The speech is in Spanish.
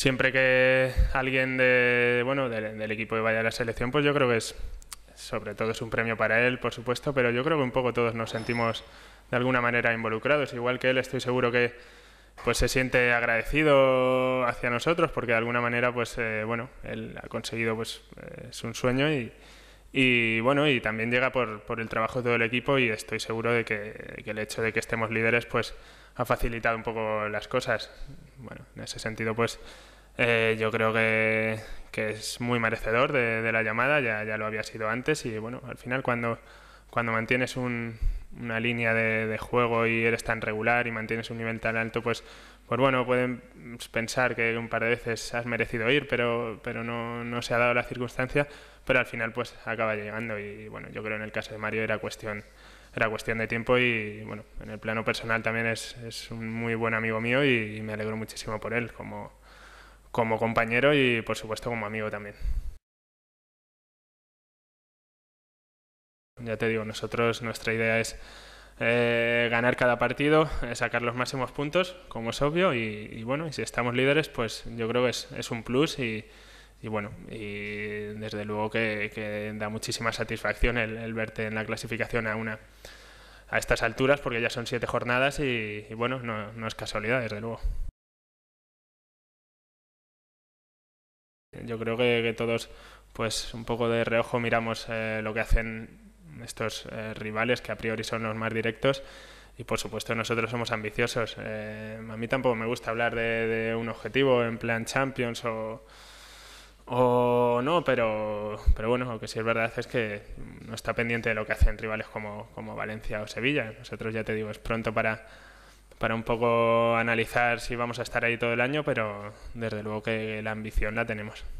siempre que alguien de, bueno, del, equipo vaya a la selección, pues yo creo que es, sobre todo es un premio para él, por supuesto, pero yo creo que un poco todos nos sentimos de alguna manera involucrados, igual que él, estoy seguro que pues se siente agradecido hacia nosotros porque de alguna manera pues eh, bueno él ha conseguido pues eh, es un sueño y, y bueno, y también llega por, por el trabajo de todo el equipo y estoy seguro de que, que, el hecho de que estemos líderes pues ha facilitado un poco las cosas. Bueno, en ese sentido pues eh, yo creo que, es muy merecedor de, la llamada, ya, ya, lo había sido antes y bueno, al final cuando, cuando mantienes una línea de, juego y eres tan regular y mantienes un nivel tan alto, pues, pues bueno, pueden pensar que un par de veces has merecido ir, pero, pero no, se ha dado la circunstancia, pero al final pues acaba llegando y bueno, yo creo en el caso de Mario era cuestión era cuestión de tiempo y bueno, en el plano personal también es, un muy buen amigo mío y, me alegro muchísimo por él, como, como compañero y por supuesto como amigo también. Ya te digo, nosotros nuestra idea es eh, ganar cada partido, eh, sacar los máximos puntos, como es obvio, y, bueno, y si estamos líderes, pues yo creo que es, un plus y, bueno, y desde luego que, da muchísima satisfacción el, verte en la clasificación a una a estas alturas, porque ya son siete jornadas y, bueno, no es casualidad, desde luego. Yo creo que, todos, pues un poco de reojo, miramos eh, lo que hacen estos eh, rivales, que a priori son los más directos. Y por supuesto nosotros somos ambiciosos. Eh, a mí tampoco me gusta hablar de, un objetivo en plan Champions o, no, pero, pero bueno, lo que sí es verdad es que no está pendiente de lo que hacen rivales como, como Valencia o Sevilla. Nosotros ya te digo, es pronto para, para un poco analizar si vamos a estar ahí todo el año, pero desde luego que la ambición la tenemos.